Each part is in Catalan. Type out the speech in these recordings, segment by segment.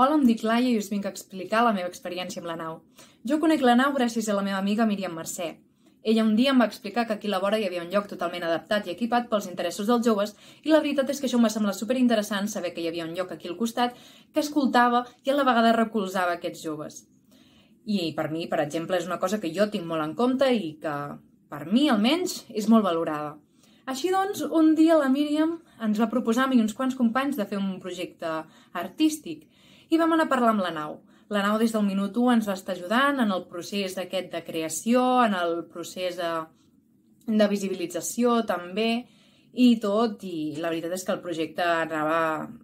Hola, em dic Laia i us vinc a explicar la meva experiència amb la nau. Jo conec la nau gràcies a la meva amiga Míriam Mercè. Ella un dia em va explicar que aquí a la vora hi havia un lloc totalment adaptat i equipat pels interessos dels joves i la veritat és que això em va semblar superinteressant saber que hi havia un lloc aquí al costat que escoltava i a la vegada recolzava aquests joves. I per mi, per exemple, és una cosa que jo tinc molt en compte i que, per mi almenys, és molt valorada. Així doncs, un dia la Míriam ens va proposar a mi uns quants companys de fer un projecte artístic i vam anar a parlar amb la nau. La nau des del minut 1 ens va estar ajudant en el procés d'aquest de creació, en el procés de, de visibilització també i tot, i la veritat és que el projecte anava,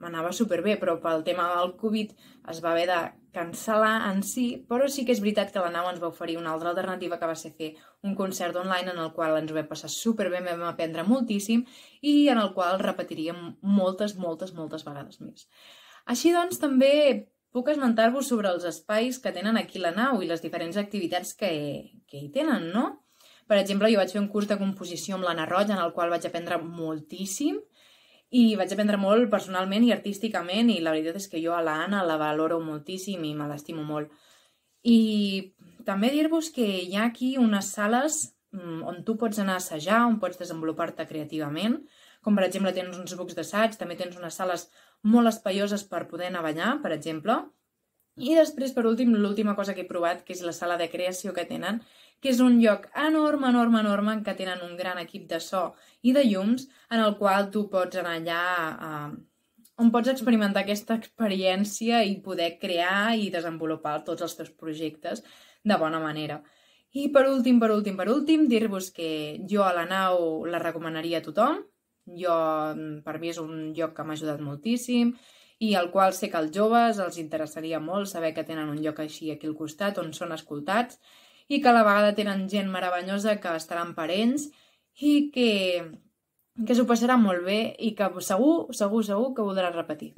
anava superbé, però pel tema del Covid es va haver de cancel·lar en si, però sí que és veritat que la nau ens va oferir una altra alternativa que va ser fer un concert online en el qual ens ho vam passar superbé, vam aprendre moltíssim i en el qual repetiríem moltes, moltes, moltes vegades més. Així doncs, també puc esmentar-vos sobre els espais que tenen aquí la nau i les diferents activitats que, que hi tenen, no? Per exemple, jo vaig fer un curs de composició amb l'Anna Roig, en el qual vaig aprendre moltíssim i vaig aprendre molt personalment i artísticament i la veritat és que jo a l'Anna la valoro moltíssim i me l'estimo molt. I també dir-vos que hi ha aquí unes sales mm, on tu pots anar a assajar, on pots desenvolupar-te creativament, com per exemple tens uns bucs d'assaig, també tens unes sales molt espaioses per poder anar a banyar, per exemple. I després, per últim, l'última cosa que he provat, que és la sala de creació que tenen, que és un lloc enorme, enorme, enorme, en què tenen un gran equip de so i de llums, en el qual tu pots anar allà eh, on pots experimentar aquesta experiència i poder crear i desenvolupar tots els teus projectes de bona manera. I per últim, per últim, per últim, dir-vos que jo a la nau la recomanaria a tothom, jo, mm, per mi és un lloc que m'ha ajudat moltíssim i al qual sé que als joves els interessaria molt saber que tenen un lloc així aquí al costat on són escoltats i que a la vegada tenen gent meravellosa que estaran per ells i que, que s'ho passarà molt bé i que segur, segur, segur que voldrà repetir.